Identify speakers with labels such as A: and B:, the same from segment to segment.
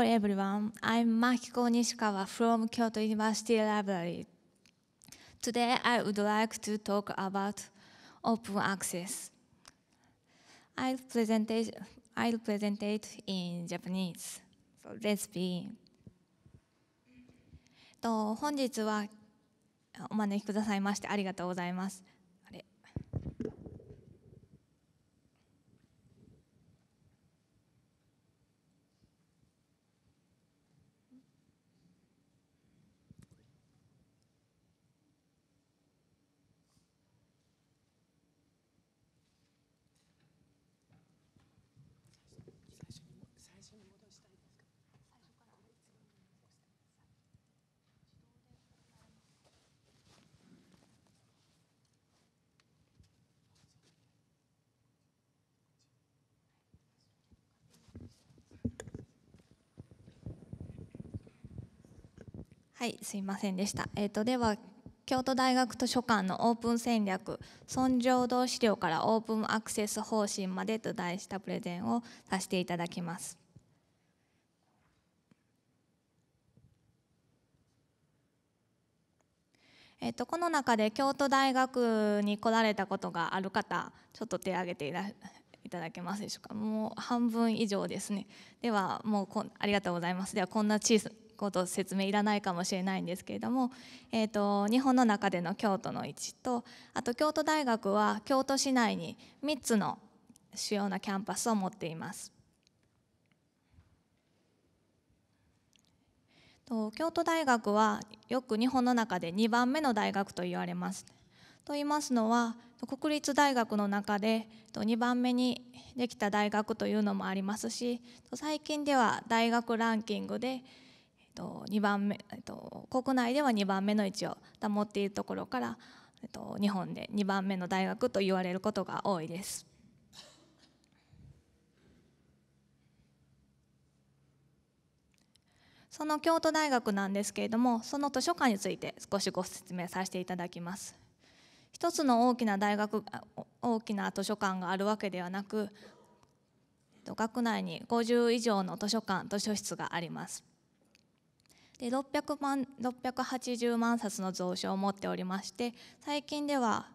A: e v e r y o n e I'm Makiko Nishikawa from Kyoto University Library. Today I would like to talk about open access. i present, I'll present it in Japanese. So let's begin. と本日はお招きくださいましてありがとうございます。はいすいませんでした、えーと、では京都大学図書館のオープン戦略「尊上堂資料からオープンアクセス方針まで」と題したプレゼンをさせていただきます。えっと、この中で京都大学に来られたことがある方ちょっと手を挙げていいただけますでしょうかもう半分以上ですねではもうこありがとうございますではこんな小さこと説明いらないかもしれないんですけれども、えーと、日本の中での京都の位置とあと京都大学は京都市内に3つの主要なキャンパスを持っています。京都大学はよく日本の中で2番目の大学と言われます。と言いますのは国立大学の中で2番目にできた大学というのもありますし最近では大学ランキングでっと、2番目、えっと、国内では2番目の位置を保っているところから、えっと、日本で2番目の大学と言われることが多いです。その京都大学なんですけれどもその図書館について少しご説明させていただきます。一つの大きな大学大きな図書館があるわけではなく学内に50以上の図書館図書室があります。で600万680万冊の蔵書を持っておりまして最近では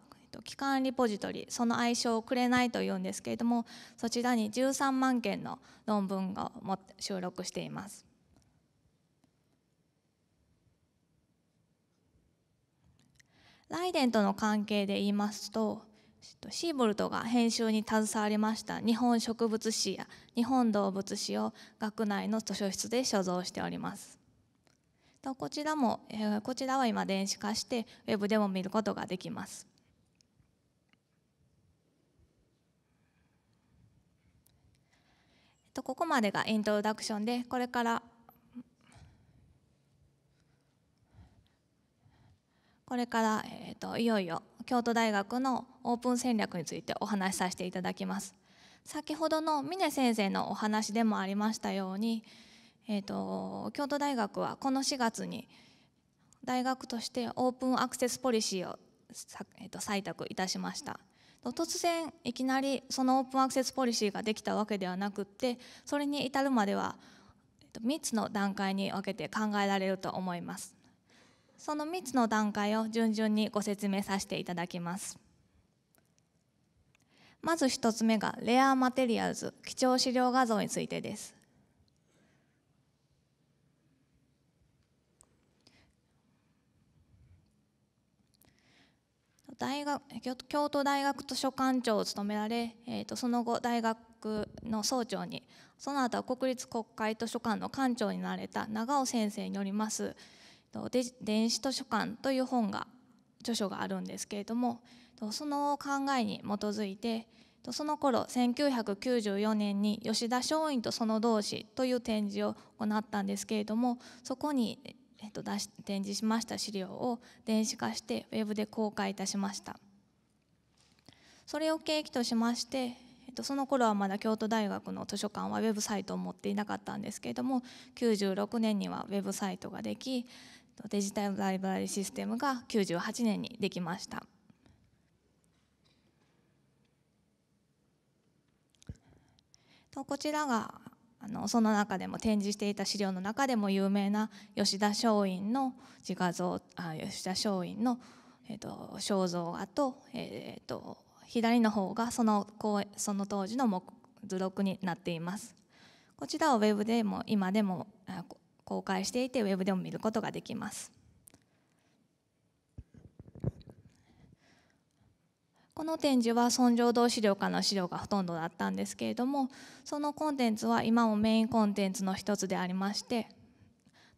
A: 基幹リポジトリその愛称をくれないというんですけれどもそちらに13万件の論文が収録しています。ライデンとの関係で言いますとシーボルトが編集に携わりました日本植物誌や日本動物誌を学内の図書室で所蔵しております。とこちらも、えこちらは今電子化してウェブでも見ることができます。えっとここまでがイントロダクションでこれからこれから、えーといよいよ京都大学のオープン戦略についてお話しさせていただきます先ほどの峰先生のお話でもありましたようにえーと、京都大学はこの4月に大学としてオープンアクセスポリシーを、えーと、と採択いたしました突然いきなりそのオープンアクセスポリシーができたわけではなくってそれに至るまでは3つの段階に分けて考えられると思いますその3つの段階を順々にご説明させていただきますまず1つ目がレアマテリアルズ貴重資料画像についてです大学京都大学図書館長を務められ、えーとその後大学の総長にその後は国立国会図書館の館長になれた長尾先生によります「電子図書館」という本が著書があるんですけれどもその考えに基づいてその頃1994年に吉田松陰とその同志という展示を行ったんですけれどもそこにえっと、出し展示しました資料を電子化してウェブで公開いたしましたそれを契機としまして、えっと、その頃はまだ京都大学の図書館はウェブサイトを持っていなかったんですけれども96年にはウェブサイトができデジタルライブラリシステムが98年にできました。こちらがあのその中でも展示していた資料の中でも有名な吉田松陰の自画像あ吉田松陰の、えーと、肖像画と,、えーと、左の方がそのその当時の図録になっています。こちらをウェブでも今でも公開していてウェブでも見ることができます。この展示は尊上堂資料館の資料がほとんどだったんですけれどもそのコンテンツは今もメインコンテンツの一つでありまして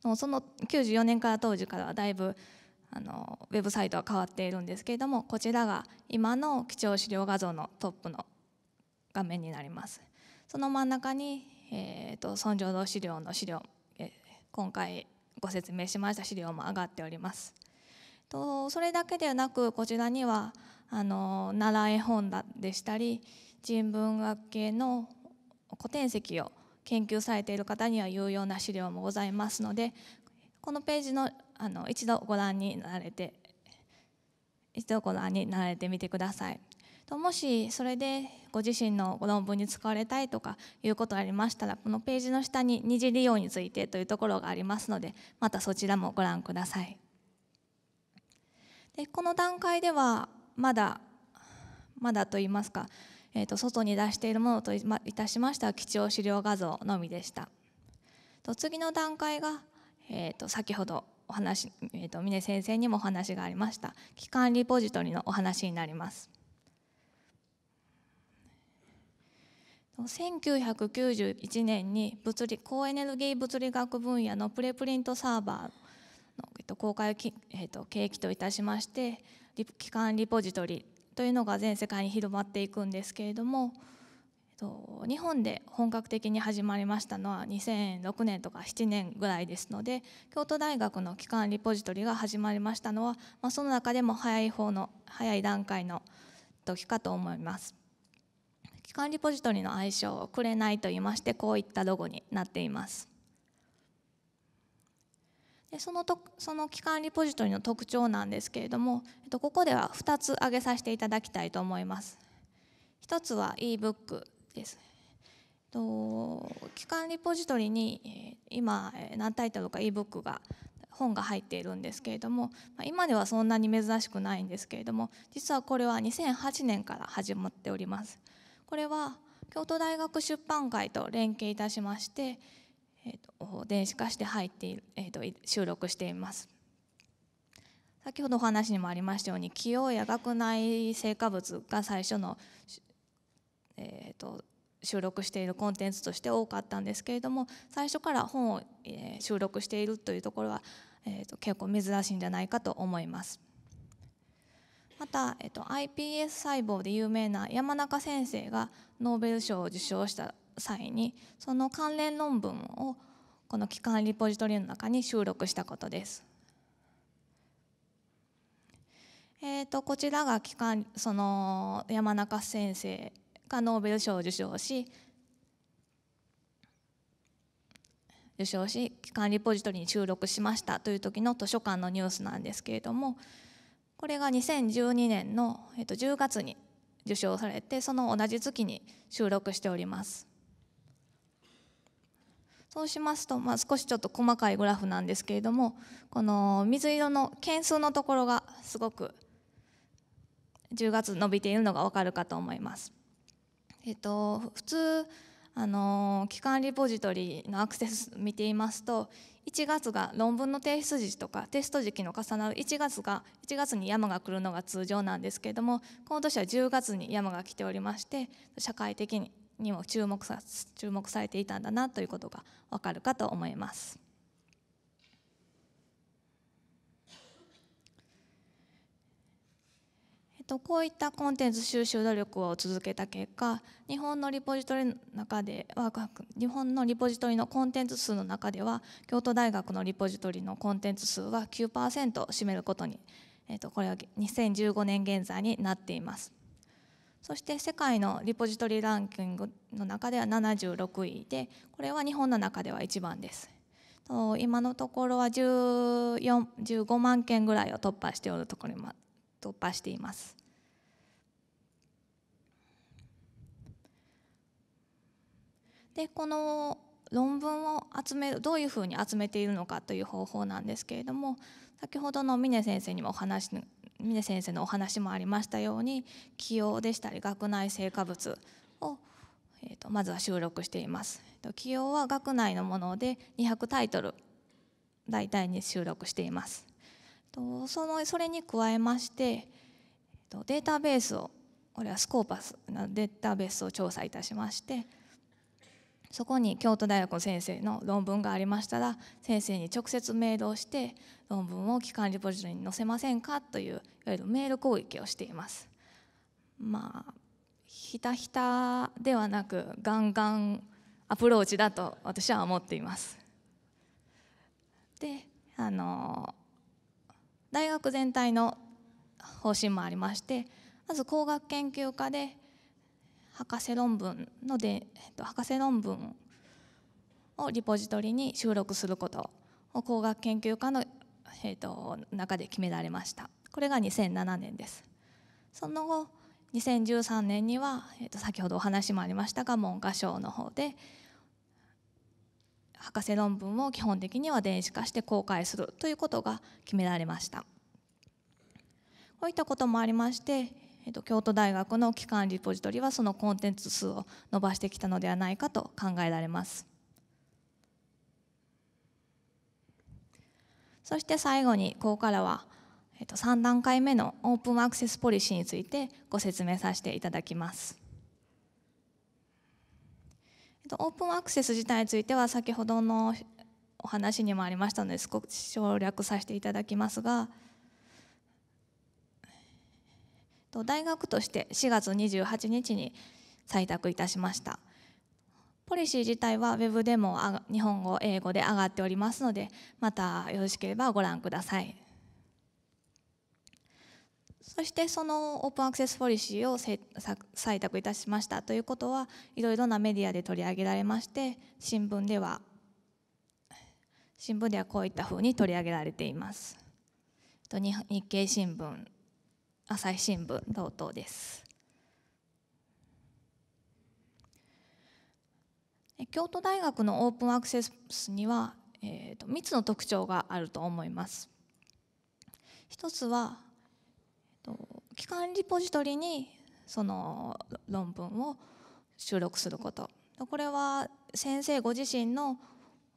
A: その94年から当時からはだいぶあのウェブサイトは変わっているんですけれどもこちらが今の貴重資料画像のトップの画面になりますその真ん中に、えーと、尊上堂資料の資料、えー、今回ご説明しました資料も上がっておりますとそれだけではなくこちらにはあの習い本でしたり人文学系の古典籍を研究されている方には有用な資料もございますのでこのページのあの一度ご覧になれて一度ご覧になられてみてください。もしそれでご自身のご論文に使われたいとかいうことがありましたらこのページの下に二次利用についてというところがありますのでまたそちらもご覧ください。でこの段階ではまだまだと言いますか、えー、と外に出しているものといたしましては貴重資料画像のみでした。と次の段階が、えー、と先ほどお話、えー、と峰先生にもお話がありました基幹リポジトリのお話になります。1991年に物理高エネルギー物理学分野のプレプリントサーバーの公開を、えと契機といたしまして基幹リポジトリというのが全世界に広まっていくんですけれども日本で本格的に始まりましたのは2006年とか7年ぐらいですので京都大学の基幹リポジトリが始まりましたのは、まあ、その中でも早い方の早い段階の時かと思います。基幹リポジトリの愛称を「くれない」と言いましてこういったロゴになっています。でそのとその期間リポジトリの特徴なんですけれども、えっと、ここでは2つ挙げさせていただきたいと思います。1つは ebook です。と期間リポジトリに今何タイトルか ebook が本が入っているんですけれども今ではそんなに珍しくないんですけれども実はこれは2008年から始まっております。これは京都大学出版会と連携いたしましてえー、と電子化して入っている、えー、と収録しています。先ほどお話にもありましたように器用や学内成果物が最初の、えーと、収録しているコンテンツとして多かったんですけれども最初から本を、えー、収録しているというところは、えーと、結構珍しいんじゃないかと思います。また、えっと iPS 細胞で有名な山中先生がノーベル賞を受賞した際にその関連論文をこの機関リポジトリの中に収録したことです。えーと、こちらが機関その山中先生がノーベル賞を受賞し受賞し機関リポジトリに収録しましたという時の図書館のニュースなんですけれどもこれが2012年の、えと10月に受賞されてその同じ月に収録しております。そうしますと、まあ、少しちょっと細かいグラフなんですけれどもこの水色の件数のところがすごく10月伸びているのが分かるかと思います。えっと、普通あの期間リポジトリのアクセス見ていますと1月が論文の提出時とかテスト時期の重なる1月が1月に山が来るのが通常なんですけれどもこの年は10月に山が来ておりまして社会的ににも注目さ注目されていたんだなということが分かるかと思います。とこういったコンテンツ収集努力を続けた結果日本のリポジトリの中では日本のリポジトリのコンテンツ数の中では京都大学のリポジトリのコンテンツ数は9%を占めることに、えとこれは2015年現在になっています。そして世界のリポジトリランキングの中では76位でこれは日本の中では1番です今のところは15万件ぐらいを突破しておるところま突破していますでこの論文を集めるどういうふうに集めているのかという方法なんですけれども先ほどの峰先生にもお話峰先生のお話もありましたように起用でしたり学内成果物を、えと、まずは収録しています。起用は学内のもので200タイトル大体に収録しています。そのそれに加えましてデータベースをこれはスコーパスのデータベースを調査いたしましてそこに京都大学の先生の論文がありましたら先生に直接メールをして論文を機関リポジトリに載せませんかといういわゆるメール攻撃をしています。まあひたひたではなくガンガンアプローチだと私は思っています。であの大学全体の方針もありましてまず工学研究科で博士論文ので、えっと、博士論文をリポジトリに収録することを工学研究科の、えっと、中で決められましたこれが2007年ですその後2013年には、えっと、先ほどお話もありましたが文科省の方で博士論文を基本的には電子化して公開するということが決められましたこういったこともありましてえーと、京都大学の機関リポジトリはそのコンテンツ数を伸ばしてきたのではないかと考えられます。そして最後にここからは、えー、と3段階目のオープンアクセスポリシーについてご説明させていただきます。オープンアクセス自体については先ほどのお話にもありましたので少し省略させていただきますが大学として4月28日に採択いたしましたポリシー自体は Web でも日本語英語で上がっておりますのでまたよろしければご覧くださいそしてそのオープンアクセスポリシーを採択いたしましたということはいろいろなメディアで取り上げられまして新聞では新聞ではこういったふうに取り上げられています。日経新聞朝日新聞同等です京都大学のオープンアクセスには、えーと、3つの特徴があると思います一つは、えーと機関リポジトリにその論文を収録することこれは先生ご自身の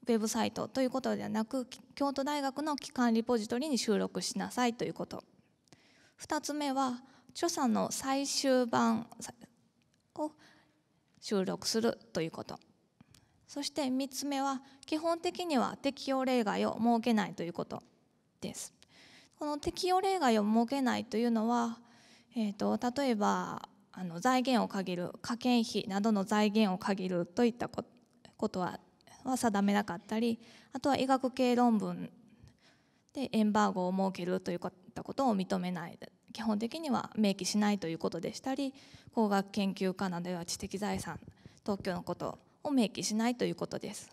A: ウェブサイトということではなく京都大学の機関リポジトリに収録しなさいということ2つ目は著者の最終版を収録するということそして3つ目は基本的には適用例外を設けないということですこの適用例外を設けないというのは、えーと、と例えばあの財源を限る科研費などの財源を限るといったことは定めなかったりあとは医学系論文でエンバーゴを設けるということを認めない基本的には明記しないということでしたり工学研究家などは知的財産特許のことを明記しないということです。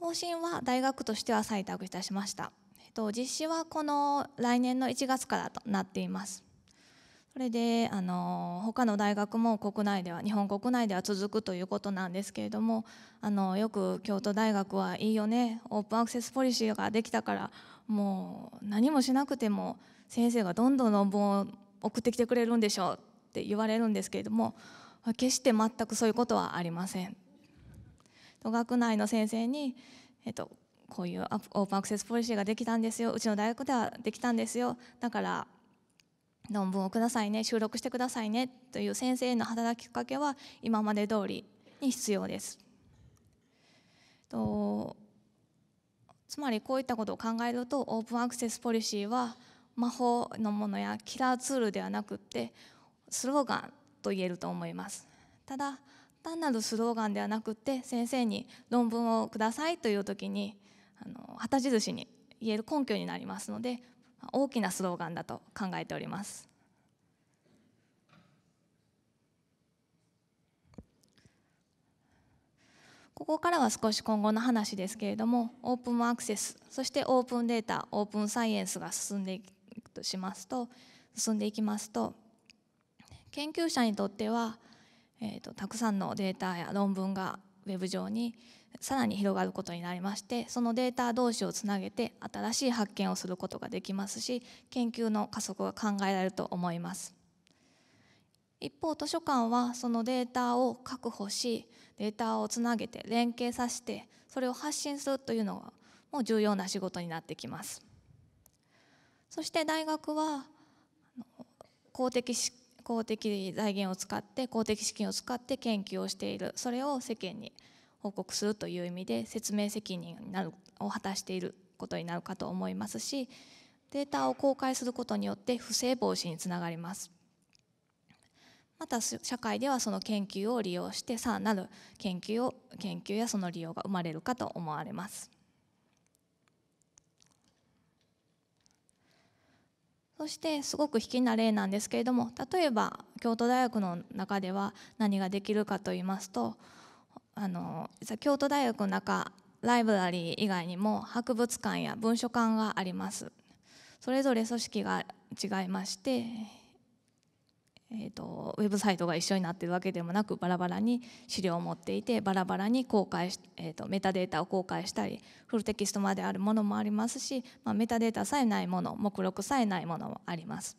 A: 方針は大学としては採択いたしました。えっと、実施はこの来年の1月からとなっています。それであの他の大学も国内では日本国内では続くということなんですけれどもあのよく京都大学はいいよねオープンアクセスポリシーができたからもう何もしなくても先生がどんどん論文を送ってきてくれるんでしょうって言われるんですけれども決して全くそういうことはありません。学内の先生に、えっと、こういうオープンアクセスポリシーができたんですようちの大学ではできたんですよだから論文をくださいね収録してくださいねという先生の働きかけは今まで通りに必要です。とつまりこういったことを考えるとオープンアクセスポリシーは魔法のものやキラーツールではなくってスローガンと言えると思います。ただ単なるスローガンではなくって先生に論文をくださいという時にあの旗印に言える根拠になりますので大きなスローガンだと考えております。ここからは少し今後の話ですけれどもオープンアクセスそしてオープンデータオープンサイエンスが進んでいくとしますと進んでいきますと研究者にとっては、えーと、とたくさんのデータや論文がウェブ上にさらに広がることになりましてそのデータ同士をつなげて新しい発見をすることができますし研究の加速が考えられると思います一方図書館はそのデータを確保しデータをつなげて連携させてそれを発信するというのも重要な仕事になってきますそして大学は公的公的財源を使って公的資金を使って研究をしているそれを世間に報告するという意味で説明責任を果たしていることになるかと思いますしデータを公開することによって不正防止につながりますまた社会ではその研究を利用してさらなる研究を研究やその利用が生まれるかと思われます。そしてすごく卑きな例なんですけれども例えば京都大学の中では何ができるかと言いますとあの京都大学の中ライブラリー以外にも博物館や文書館がありますそれぞれ組織が違いましてえーと、ウェブサイトが一緒になってるわけでもなくバラバラに資料を持っていてバラバラに公開し、えーと、とメタデータを公開したりフルテキストまであるものもありますし、まあ、メタデータさえないもの目録さえないものもあります。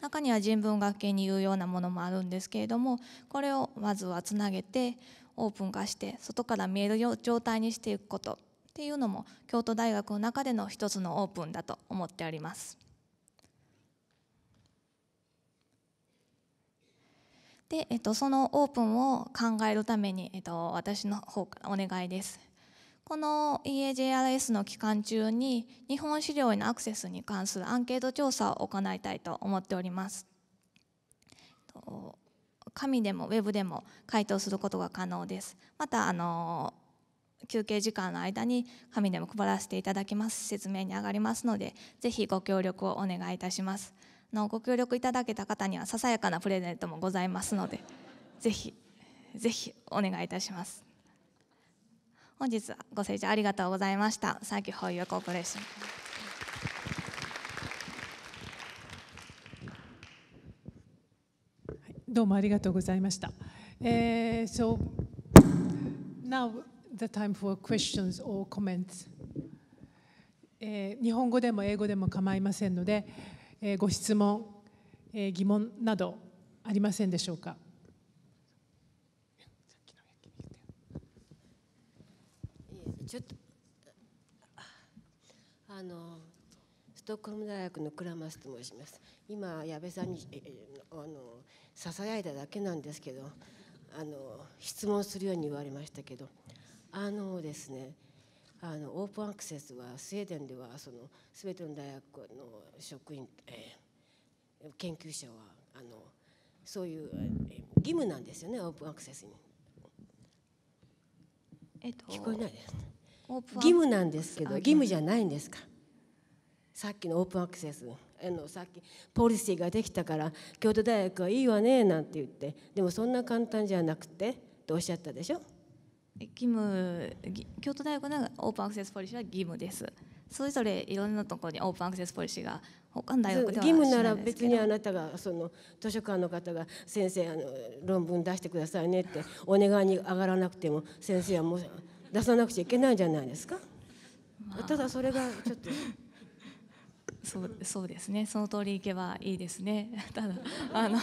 A: 中には人文学系に有用なものもあるんですけれどもこれをまずはつなげてオープン化して外から見える状態にしていくことっていうのも京都大学の中での一つのオープンだと思っております。で、えっと、そのオープンを考えるために、えっと、私の方からお願いです。この EAJRS の期間中に日本資料へのアクセスに関するアンケート調査を行いたいと思っております。紙でもウェブでも回答することが可能です。またあの休憩時間の間に紙でも配らせていただきます説明に上がりますのでぜひご協力をお願いいたします。のご協力いただけた方にはささやかなプレゼントもございますのでぜひぜひお願いいたします本日はご清聴ありがとうございました佐伯保有コーポレ
B: ーションどうもありがとうございました。えー、so now the time for questions or comments、えー、日本語でも英語でも構いませんので。えご質問、え疑問などありませんでしょうか。
C: ちょっとあのストックホルム大学のクラマスと申します今矢部さんにあの囁いただけなんですけどあの質問するように言われましたけどあのですねあのオープンアクセスはスウェーデンではその全ての大学の職員、えー、研究者はあのそういう義務なんですよねオープンアクセスに。
A: えっと、聞こえないです。義務なん
C: ですけど義務じゃないんですか。さっきのオープンアクセスあのさっきポリシーができたから京都大学はいいわねなんて言ってでもそんな簡単じゃなくてとおっしゃったでしょ。
A: 義務京都大学のオープンアクセスポリシーは義務ですそれぞれいろんなところにオープンアクセスポリシーが他の大学では義務なら別にあなたがそ
C: の図書館の方が先生あの論文出してくださいねってお願いに上がらなくても先生はもう出さなくちゃいけないんじゃないですか、
A: まあ、ただそれがちょっと そうそうですねその通りいけばいいですねただあの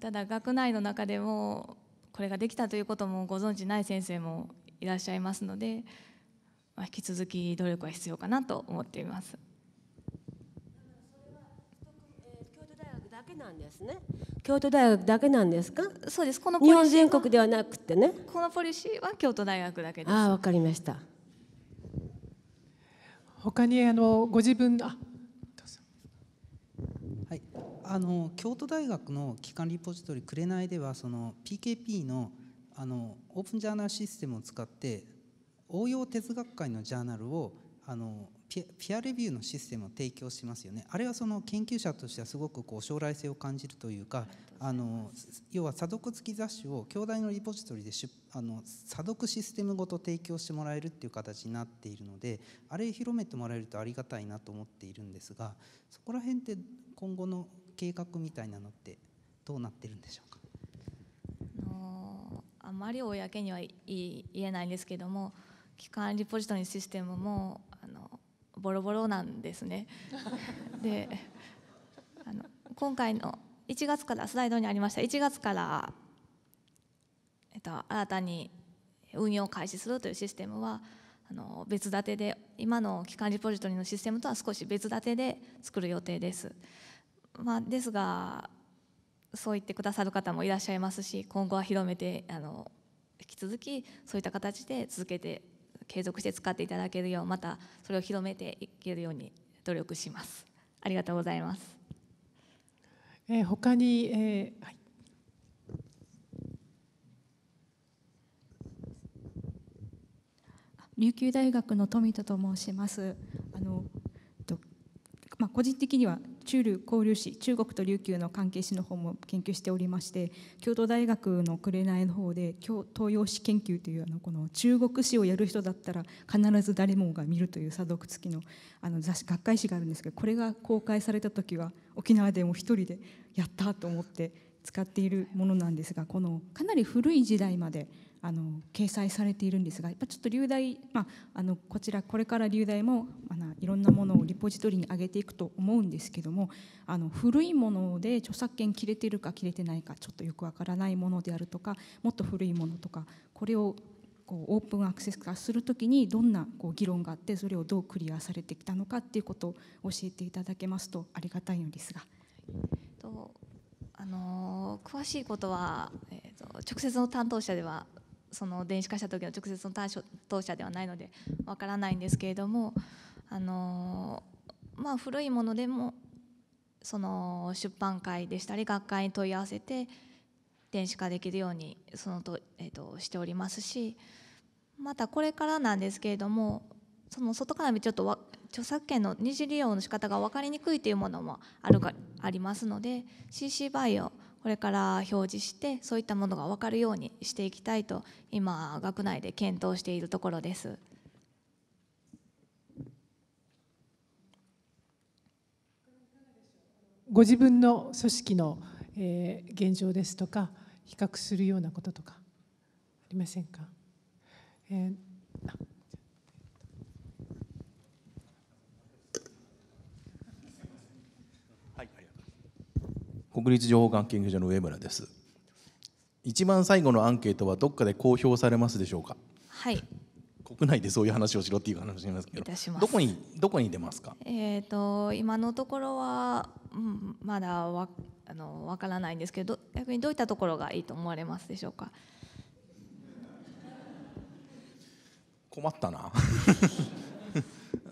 A: ただ学内の中でもこれができたということもご存じない先生もいらっしゃいますので、まあ、引き続き努力は必要かなと思っています。なんですね。
C: 京都大学だけなんですか。
A: そうです。この日本全
C: 国ではなく
A: てね。このポリシーは京都大学だけです。あ、
B: わかりました。他にあのご自分ああの京都大学の機関リポジトリ「くれない」ではその PKP のあのオープンジャーナルシステムを使って応用哲学会のジャーナルをあのピアレビューのシステムを提供しますよねあれはその研究者としてはすごくこう将来性を感じるというかあの要は査読付き雑誌を京大のリポジトリであの査読システムごと提供してもらえるっていう形になっているので
A: あれ広めてもらえるとありがたいなと思っているんですがそこら辺って今後の計画みたいなのってどうなってるんでしょうかのあまり公には言えないんですけども機関リポジトリシステムもあのボロボロなんですね。であの今回の1月からスライドにありました1月から、えっと、新たに運用を開始するというシステムはあの別立てで今の機関リポジトリのシステムとは少し別立てで作る予定です。まあ、ですがそう言ってくださる方もいらっしゃいますし今後は広めてあの引き続きそういった形で続けて継続して使っていただけるようまたそれを広めていけるように努力しますありがとうございます、
B: えー、他に、えー、はい、琉球大学の富田と申
A: しますあの、まあ、個人的には中流交流史中国と琉球の関係史の方も研究しておりまして京都大学の紅の方で東洋史研究というあのこの中国史をやる人だったら必ず誰もが見ると
C: いう査読付きのあの雑誌学会誌があるんですけどこれが公開された時は沖縄でも一人でやったと思って使っているものなんですがこのかなり古い時代まで。あの掲載されているんですがやっぱちょっと流大、まあ、あのこちらこれから流
A: 大もあのいろんなものをリポジトリに上げていくと思うんですけどもあの古いもので著作権切れてるか切れてないかちょっとよくわからないものであるとかもっと古いものとかこれをこうオープンアクセス化するときにどんなこう議論があってそれをどうクリアされてきたのかっていうことを教えていただけますとありがたいのですが。とあの詳しいことは、えーと直接の担当者ではその電子化した時の直接の当社ではないのでわからないんですけれどもあのまあ古いものでもその出版会でしたり学会に問い合わせて電子化できるようにそのと、えー、としておりますしまたこれからなんですけれどもその外から見ちょっと著作権の二次利用の仕方が分かりにくいというものもあるかありますので CC バイオこれから表示してそういったものが分かるようにしていきたいと今学内で検討しているところです。
B: ご自分の組織の、えー、現状ですとか比較するようなこととかありませんか、えー国立情報学研究所の上村です一番最後のアンケートはどっかで公表されますでしょうかはい国内でそういう話をしろっていう話なんですけどどこにどこに出ますか
A: えっ、ー、と今のところは、うん、まだわあのわからないんですけど逆にどういったところがいいと思われますでしょうか
B: 困ったな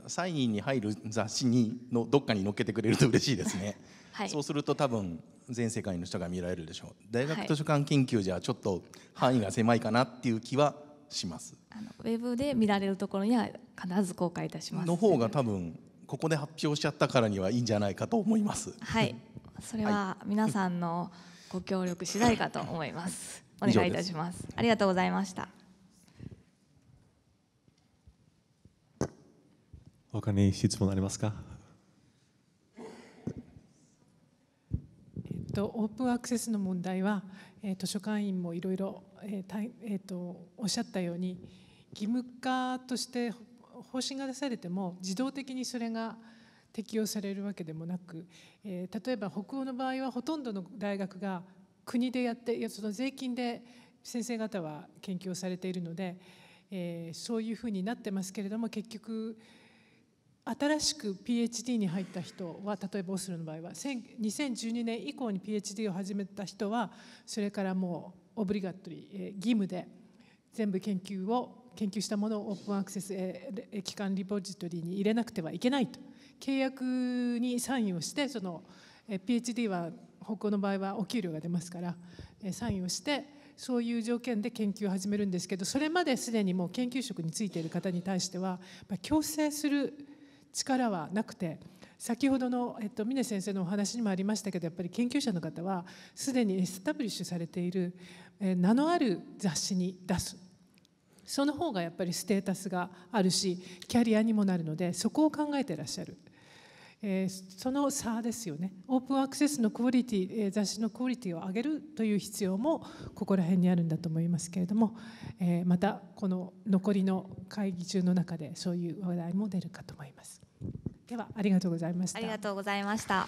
B: サインに入る雑誌にのどっかに載っけてくれると嬉しいですね、はい、そうすると多分全世界の人が見られるでしょう大学図書館研究じゃちょっと範囲が狭いかなっていう気はしますあ
A: のウェブで見られるところには必ず公開いたします
B: の方が多分ここで発表しちゃったからにはいいんじゃないかと思いますはい
A: それは皆さんのご協力次第かと思います、お願いいたしますありがとうございました
B: 他に質問ありますか、えっと、オープンアクセスの問題は、えー、図書館員もいろいろ、えたえと、おっしゃったように義務化として方針が出されても自動的にそれが適用されるわけでもなく、えー、例えば北欧の場合はほとんどの大学が国でやってその税金で先生方は研究をされているので、えー、そういうふうになってますけれども結局新しく PhD に入った人は例えばオスロの場合は2012年以降に PhD を始めた人はそれからもうオブリガトリー義務で全部研究を研究したものをオープンアクセス機関リポジトリに入れなくてはいけないと契約にサインをしてその PhD は北欧の場合はお給料が出ますからサインをしてそういう条件で研究を始めるんですけどそれまですでにもう研究職についている方に対しては強制する力はなくて先ほどの、えっと、峰先生のお話にもありましたけどやっぱり研究者の方はすでにエスタブリッシュされている、え名のある雑誌に出すその方がやっぱりステータスがあるしキャリアにもなるのでそこを考えてらっしゃる。えー、その差ですよねオープンアクセスのクオリティ、えー、雑誌のクオリティを上げるという必要もここら辺にあるんだと思いますけれども、えー、またこの残りの会議中の中でそういう話題も出るかと思います。ではありがとうございまし
A: た。ありがとうございました。